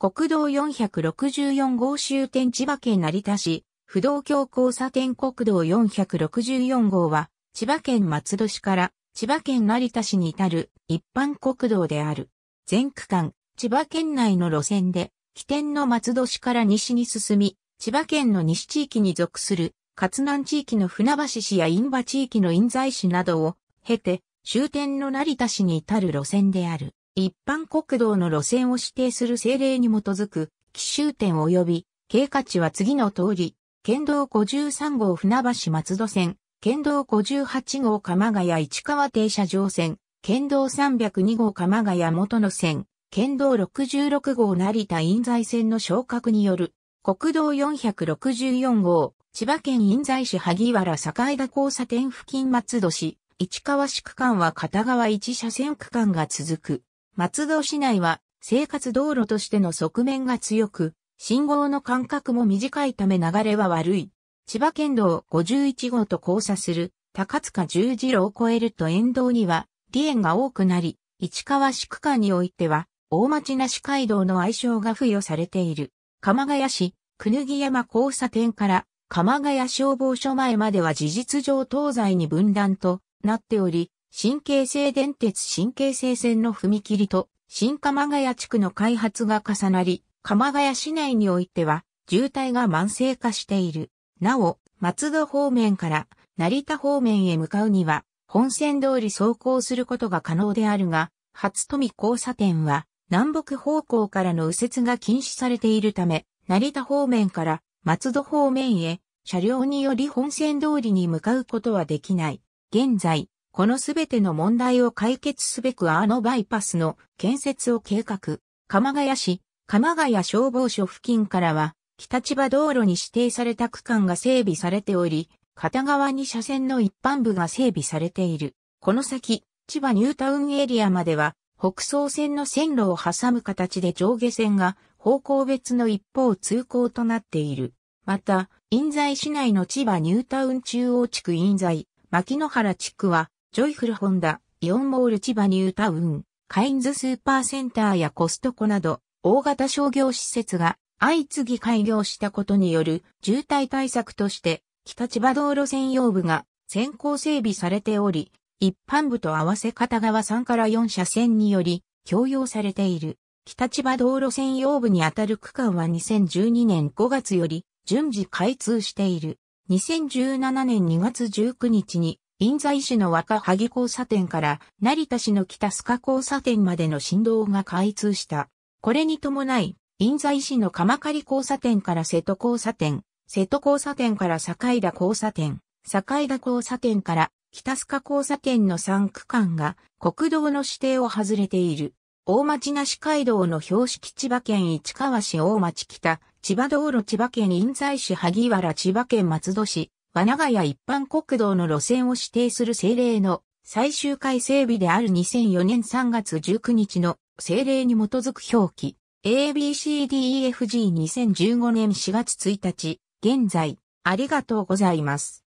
国道464号終点千葉県成田市、不動橋交差点国道464号は、千葉県松戸市から千葉県成田市に至る一般国道である。全区間、千葉県内の路線で、起点の松戸市から西に進み、千葉県の西地域に属する、勝南地域の船橋市や印場地域の印西市などを経て、終点の成田市に至る路線である。一般国道の路線を指定する政令に基づく、奇襲点及び、経過値は次の通り、県道53号船橋松戸線、県道58号鎌ヶ谷市川停車場線、県道302号鎌ヶ谷元野線、県道66号成田印西線の昇格による、国道464号、千葉県印西市萩原栄田交差点付近松戸市、市川市区間は片側1車線区間が続く。松戸市内は生活道路としての側面が強く、信号の間隔も短いため流れは悪い。千葉県道51号と交差する高塚十字路を越えると沿道には利縁が多くなり、市川市区間においては大町な市街道の愛称が付与されている。鎌ヶ谷市、くぬぎ山交差点から鎌ヶ谷消防署前までは事実上東西に分断となっており、神経性電鉄神経性線の踏切と新鎌ヶ谷地区の開発が重なり、鎌ヶ谷市内においては渋滞が慢性化している。なお、松戸方面から成田方面へ向かうには、本線通り走行することが可能であるが、初富交差点は南北方向からの右折が禁止されているため、成田方面から松戸方面へ車両により本線通りに向かうことはできない。現在、このすべての問題を解決すべくアーノバイパスの建設を計画。鎌ヶ谷市、鎌ヶ谷消防署付近からは、北千葉道路に指定された区間が整備されており、片側に車線の一般部が整備されている。この先、千葉ニュータウンエリアまでは、北総線の線路を挟む形で上下線が方向別の一方通行となっている。また、印西市内の千葉ニュータウン中央地区印西、牧野原地区は、ジョイフルホンダ、イオンモール千葉ニュータウン、カインズスーパーセンターやコストコなど、大型商業施設が相次ぎ開業したことによる渋滞対策として、北千葉道路専用部が先行整備されており、一般部と合わせ片側3から4車線により、共用されている。北千葉道路専用部にあたる区間は2012年5月より順次開通している。2017年2月19日に印西市の若萩交差点から成田市の北須賀交差点までの振動が開通した。これに伴い、印西市の鎌り交差点から瀬戸交差点、瀬戸交差点から境田交差点、境田交差点から北須賀交差点の3区間が国道の指定を外れている。大町なし街道の標識千葉県市川市大町北、千葉道路千葉県印西市萩原千葉県松戸市、和ナガ一般国道の路線を指定する政令の最終回整備である2004年3月19日の政令に基づく表記 ABCDEFG2015 年4月1日現在ありがとうございます。